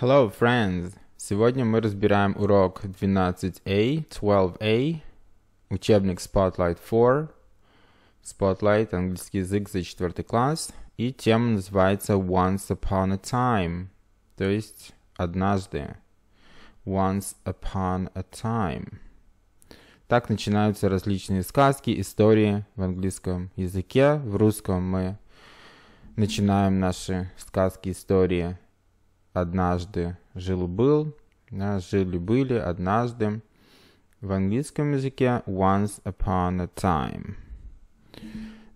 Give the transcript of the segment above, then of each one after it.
Hello, friends! Сегодня мы разбираем урок 12A, 12A, учебник Spotlight 4, Spotlight, английский язык за четвертый класс, и тема называется Once Upon a Time, то есть однажды. Once Upon a Time. Так начинаются различные сказки, истории в английском языке. В русском мы начинаем наши сказки, истории – однажды, жил-был, жили-были, однажды. В английском языке once upon a time.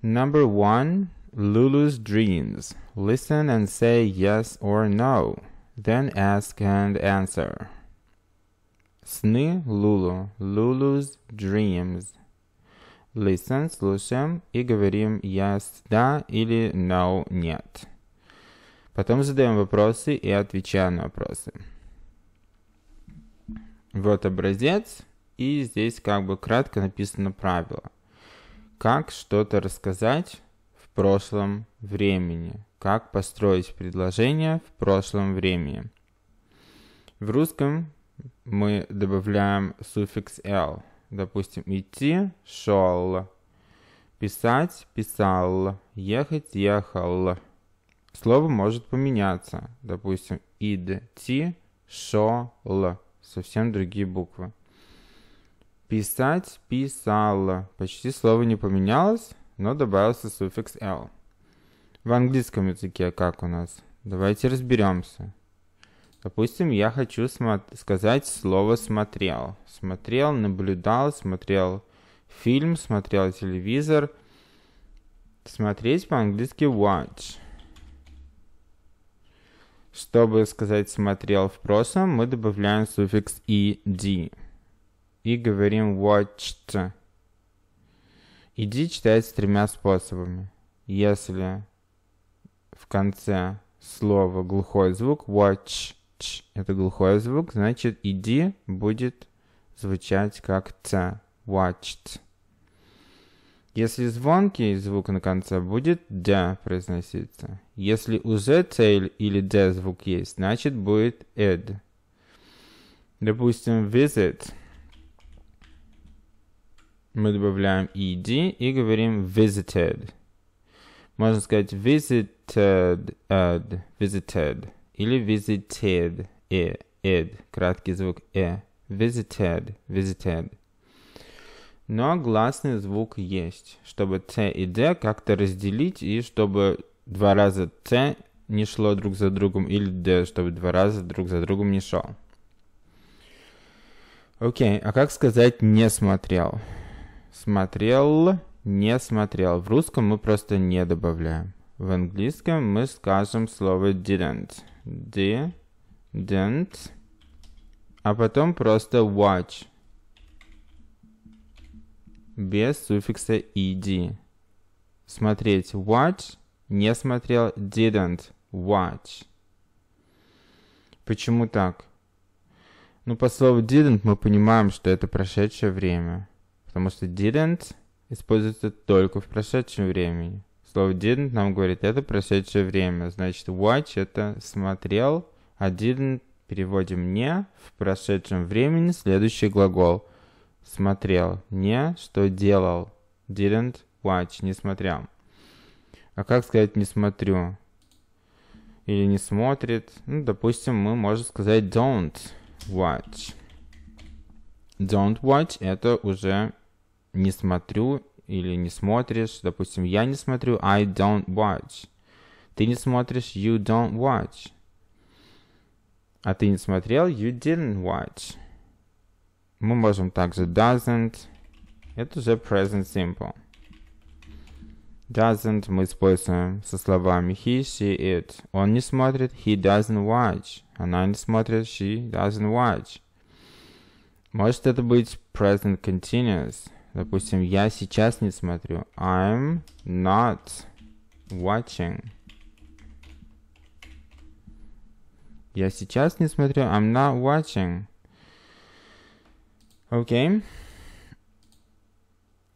Number one, Lulu's dreams. Listen and say yes or no. Then ask and answer. Сны Лулу. Lulu's dreams. Listen, слушаем и говорим yes, да или no, нет. Потом задаем вопросы и отвечаем на вопросы. Вот образец. И здесь как бы кратко написано правило. Как что-то рассказать в прошлом времени. Как построить предложение в прошлом времени. В русском мы добавляем суффикс «л». Допустим, идти – шел, писать – писал, ехать – ехал, Слово может поменяться. Допустим, ид, ти, шо, л. Совсем другие буквы. Писать, писала. Почти слово не поменялось, но добавился суффикс l. В английском языке как у нас? Давайте разберемся. Допустим, я хочу сказать слово «смотрел». Смотрел, наблюдал, смотрел фильм, смотрел телевизор. Смотреть по-английски watch. Чтобы сказать «смотрел» в прошлом, мы добавляем суффикс «ed» и говорим «watched». «Ed» читается тремя способами. Если в конце слова глухой звук «watch» это глухой звук, значит «ed» будет звучать как «т» – «watched». Если звонкий звук на конце будет д, произноситься. Если уже цель или «да» звук есть, значит будет «ed». Допустим, visit. Мы добавляем ed и говорим visited. Можно сказать visited, ed, visited или visited, e, ed, краткий звук e, visited, visited но гласный звук есть, чтобы Ц и Д как-то разделить, и чтобы два раза Ц не шло друг за другом, или Д, чтобы два раза друг за другом не шел. Окей, okay, а как сказать «не смотрел»? Смотрел, не смотрел. В русском мы просто не добавляем. В английском мы скажем слово didn't. Didn't. А потом просто watch без суффикса ed. Смотреть watch, не смотрел didn't watch. Почему так? Ну, по слову didn't мы понимаем, что это прошедшее время. Потому что didn't используется только в прошедшем времени. Слово didn't нам говорит, это прошедшее время. Значит, watch это смотрел, а didn't переводим не в прошедшем времени следующий глагол – смотрел. Не что делал. Didn't watch. Не смотрел. А как сказать не смотрю? Или не смотрит? Ну, допустим, мы можем сказать don't watch. Don't watch это уже не смотрю или не смотришь. Допустим, я не смотрю, I don't watch. Ты не смотришь, you don't watch. А ты не смотрел, you didn't watch. Мы можем также doesn't. Это же present simple. Doesn't мы используем со словами he, she, it. Он не смотрит, he doesn't watch. Она не смотрит, she doesn't watch. Может это быть present continuous. Допустим, я сейчас не смотрю. I'm not watching. Я сейчас не смотрю. I'm not watching. Окей.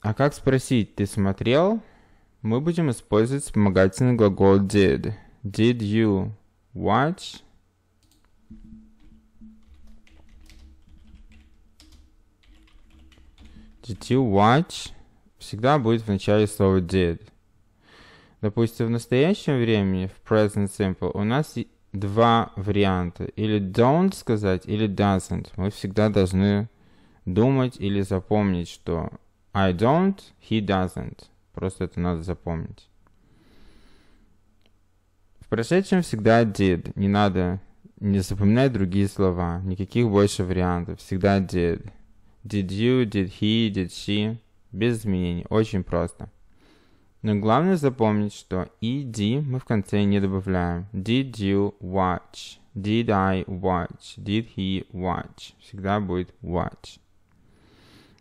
А как спросить, ты смотрел? Мы будем использовать вспомогательный глагол did. Did you watch? Did you watch? Всегда будет в начале слова did. Допустим, в настоящем времени, в present simple, у нас два варианта. Или don't сказать, или doesn't. Мы всегда должны думать или запомнить, что I don't, he doesn't. Просто это надо запомнить. В прошедшем всегда did. Не надо не запоминать другие слова. Никаких больше вариантов. Всегда did. Did you, did he, did she. Без изменений. Очень просто. Но главное запомнить, что ed мы в конце не добавляем. Did you watch? Did I watch? Did he watch? Всегда будет watch.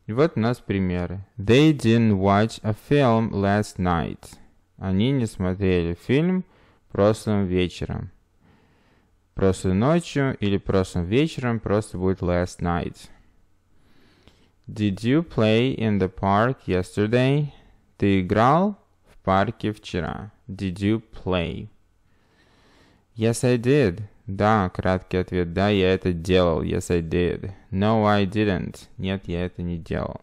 И вот у нас примеры. They didn't watch a film last night. Они не смотрели фильм прошлым вечером. Прошлой ночью или прошлым вечером просто будет last night. Did you play in the park yesterday? Ты играл в парке вчера? Did you play? Yes, I did. Да, краткий ответ. Да, я это делал. Yes, I did. No, I didn't. Нет, я это не делал.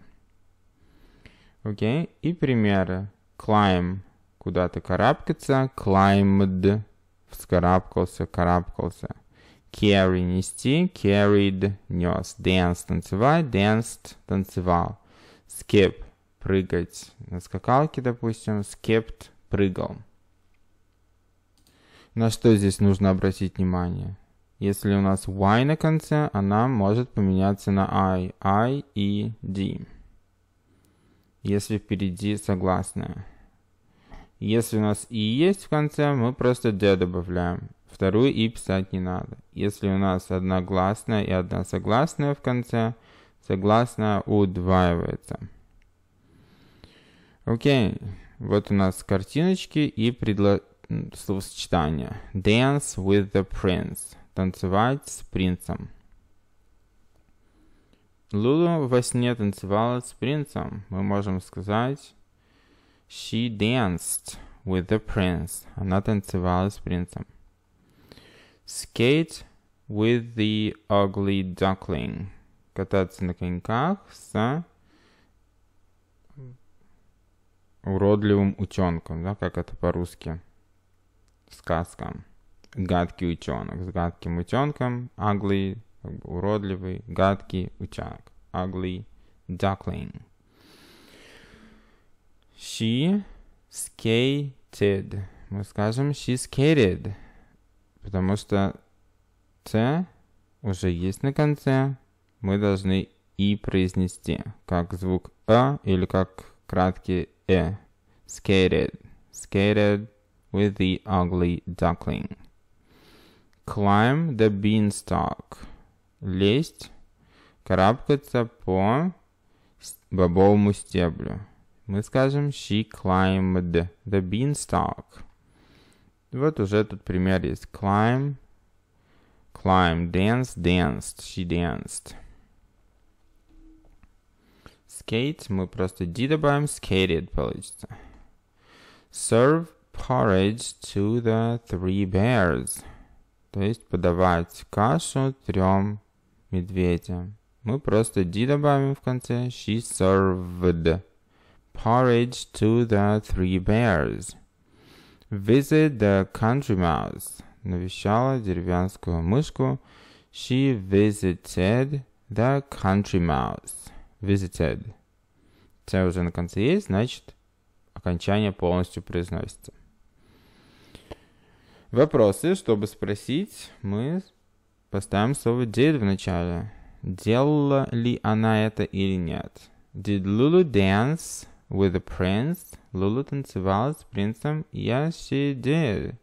Окей. Okay. И примеры. Climb. Куда-то карабкаться. Climbed. Вскарабкался, карабкался. Carry – нести. Carried – нес. Dance – танцевать. Danced – танцевал. Skip – прыгать на скакалке, допустим. Skipped – прыгал. На что здесь нужно обратить внимание? Если у нас y на конце, она может поменяться на i, i и d. Если впереди согласная. Если у нас и есть в конце, мы просто d добавляем. Вторую и писать не надо. Если у нас одна гласная и одна согласная в конце, согласная удваивается. Окей, вот у нас картиночки и предложение словосочетание. Dance with the prince. Танцевать с принцем. Лула во сне танцевала с принцем. Мы можем сказать She danced with the prince. Она танцевала с принцем. Skate with the ugly duckling. Кататься на коньках с уродливым утенком, да, как это по-русски сказка «Гадкий утенок» с гадким утенком, ugly, как бы уродливый, гадкий утенок, ugly duckling. She skated. Мы скажем she skated, потому что «т» уже есть на конце. Мы должны «и» произнести, как звук «а» или как краткий «э». Skated, skated, with the ugly duckling. Climb the beanstalk. Лезть, карабкаться по бобовому стеблю. Мы скажем she climbed the beanstalk. Вот уже тут пример есть. Climb, climb, dance, danced, she danced. Skate, мы просто D добавим, skated получится. Serve, porridge to the three bears. То есть подавать кашу трем медведям. Мы просто D добавим в конце. She served porridge to the three bears. Visit the country mouse. Навещала деревянскую мышку. She visited the country mouse. Visited. Це уже на конце есть, значит, окончание полностью произносится. Вопросы, чтобы спросить, мы поставим слово did в начале. Делала ли она это или нет? Did Lulu dance with the prince? Лула танцевала с принцем? Yes, she did.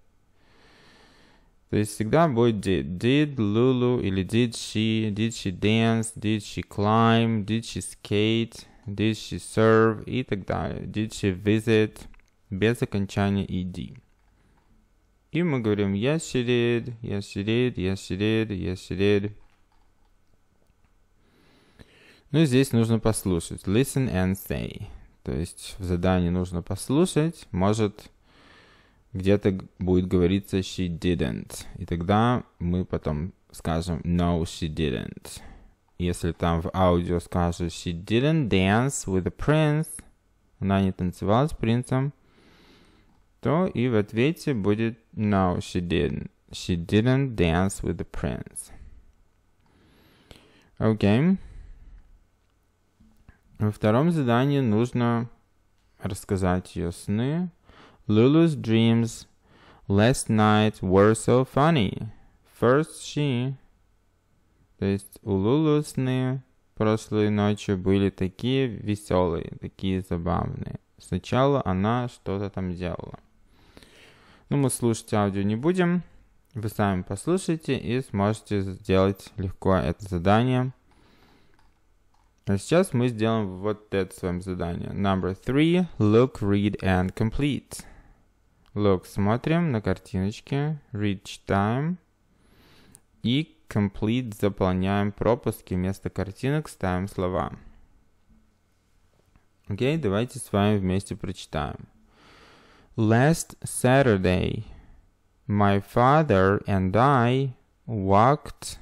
То есть всегда будет did. Did Lulu или did she? Did she dance? Did she climb? Did she skate? Did she serve? И так далее. Did she visit? Без окончания ed. И мы говорим я you я yes я did, я you did, yes здесь нужно послушать. Listen and say. То есть в задании нужно послушать. Может, где-то будет говориться she didn't. И тогда мы потом скажем no, she didn't. Если там в аудио скажут, she didn't dance with the prince, она не танцевала с принцем, то и в ответе будет No, she didn't. She didn't dance with the prince. Окей. Okay. Во втором задании нужно рассказать ее сны. Lulu's dreams last night were so funny. First she... То есть у Лулу сны прошлой ночью были такие веселые, такие забавные. Сначала она что-то там делала. Но ну, мы слушать аудио не будем. Вы сами послушайте и сможете сделать легко это задание. А сейчас мы сделаем вот это с вами задание. Number three. Look, read and complete. Look, смотрим на картиночке, Read, читаем. И complete заполняем пропуски. Вместо картинок ставим слова. Окей, okay, давайте с вами вместе прочитаем. Last Saturday, my father and I walked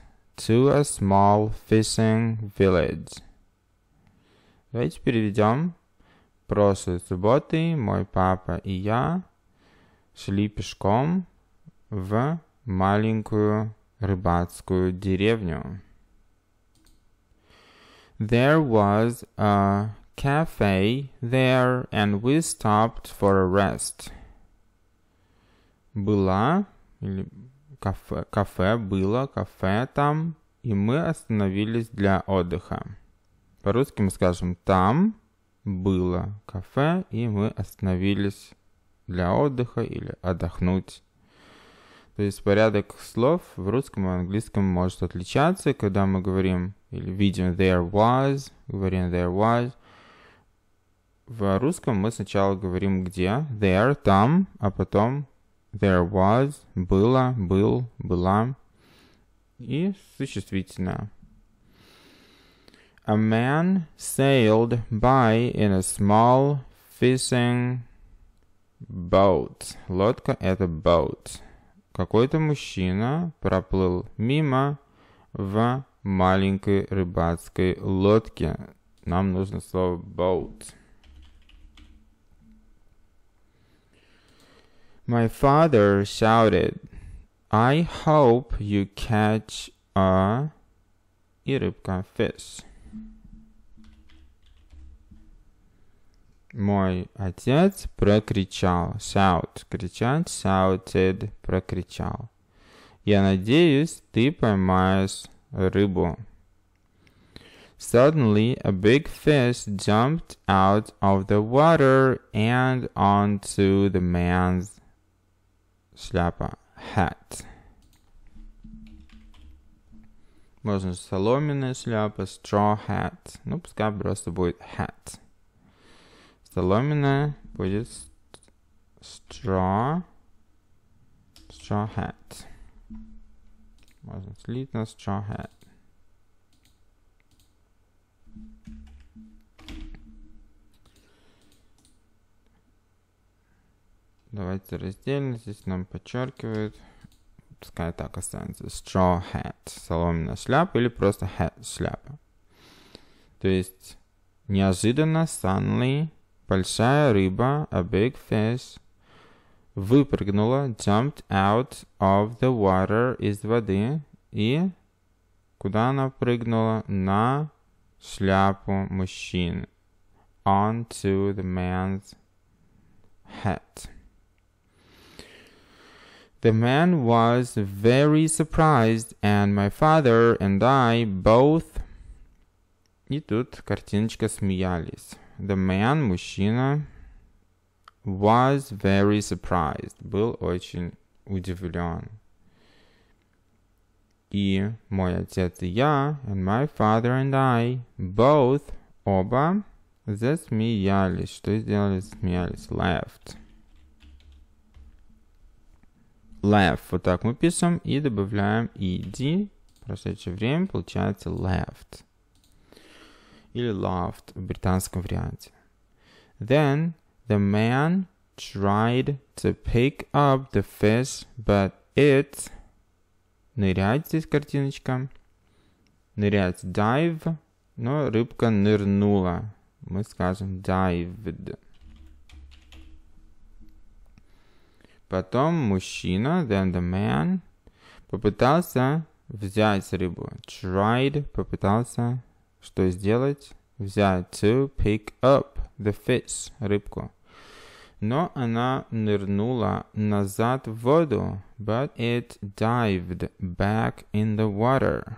to a small fishing village. Давайте переведем. Прошлой субботы мой папа и я шли пешком в маленькую рыбацкую деревню. There was a cafe there and we stopped for a rest. Была, или кафе, кафе было, кафе там, и мы остановились для отдыха. По-русски мы скажем «там было кафе, и мы остановились для отдыха» или «отдохнуть». То есть порядок слов в русском и английском может отличаться, когда мы говорим или видим there was, говорим there was – в русском мы сначала говорим где, there, там, а потом there was, было, был, была и существительное. A man sailed by in a small fishing boat. Лодка — это boat. Какой-то мужчина проплыл мимо в маленькой рыбацкой лодке. Нам нужно слово boat. My father shouted, I hope you catch a irupka fish. Мой отец прокричал. Shout. Кричать. Shouted. Прокричал. Я надеюсь, ты поймаешь рыбу. Suddenly, a big fish jumped out of the water and onto the man's шляпа hat. Можно соломенная шляпа, straw hat. Ну, пускай просто будет hat. Соломенная будет straw, straw hat. Можно слить на straw hat. Давайте раздельно. Здесь нам подчеркивают. Пускай так останется. Straw hat. Соломенная шляпа или просто hat шляпа. То есть неожиданно suddenly большая рыба, a big fish, выпрыгнула, jumped out of the water из воды и куда она прыгнула? На шляпу мужчины. Onto the man's hat. The man was very surprised, and my father and I both... И тут картиночка смеялись. The man, мужчина, was very surprised. Был очень удивлен. И мой отец и я, and my father and I, both, оба, засмеялись. Что сделали? Смеялись. Laughed. left. Вот так мы пишем и добавляем ed. В прошедшее время получается left. Или loved в британском варианте. Then the man tried to pick up the fish, but it... Нырять здесь картиночка. Нырять dive. Но рыбка нырнула. Мы скажем dived. Потом мужчина, then the man, попытался взять рыбу. Tried, попытался что сделать? Взять, to pick up the fish, рыбку. Но она нырнула назад в воду. But it dived back in the water.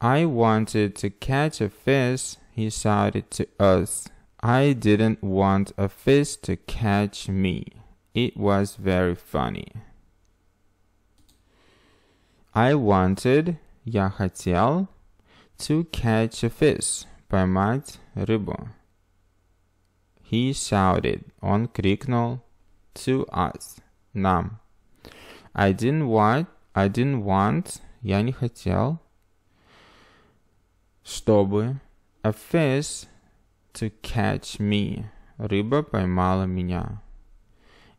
I wanted to catch a fish, he shouted to us. I didn't want a fish to catch me. It was very funny. I wanted, я хотел, to catch a fish, поймать рыбу. He shouted, он крикнул, to us, нам. I didn't want, I didn't want, я не хотел, чтобы a fish to catch me, рыба поймала меня.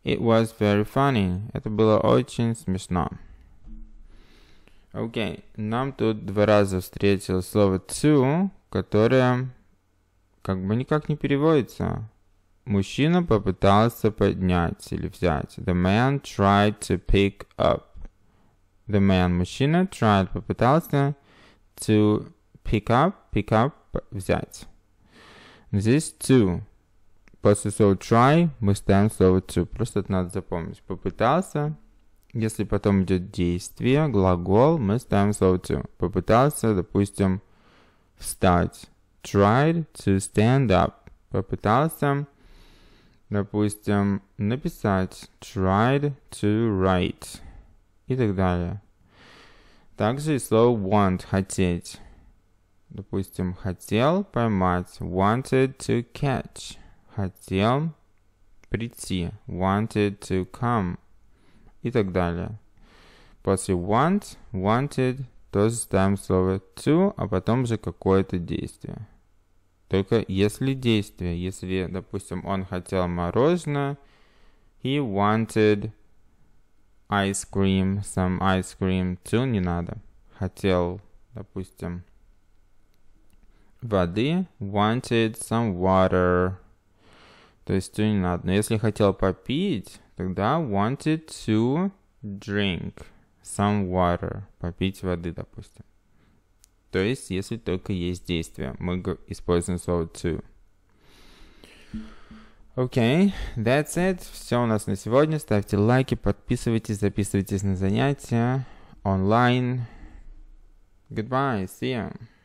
It was very funny. Это было очень смешно. Окей, okay. нам тут два раза встретилось слово to, которое как бы никак не переводится. Мужчина попытался поднять или взять. The man tried to pick up. The man, мужчина, tried, попытался to pick up, pick up, взять. Здесь to. После слова try мы ставим слово to. Просто это надо запомнить. Попытался. Если потом идет действие, глагол, мы ставим слово to. Попытался, допустим, встать. Tried to stand up. Попытался, допустим, написать. Tried to write. И так далее. Также и слово want, хотеть. Допустим, хотел поймать. Wanted to catch хотел прийти, wanted to come и так далее. После want, wanted, тоже ставим слово to, а потом же какое-то действие. Только если действие, если, допустим, он хотел мороженое, he wanted ice cream, some ice cream, to не надо. Хотел, допустим, воды, wanted some water, то есть то ну, не надо. Но если хотел попить, тогда wanted to drink some water. Попить воды, допустим. То есть, если только есть действие, мы используем слово to. Окей, okay, that's it. Все у нас на сегодня. Ставьте лайки, подписывайтесь, записывайтесь на занятия онлайн. Goodbye, see you.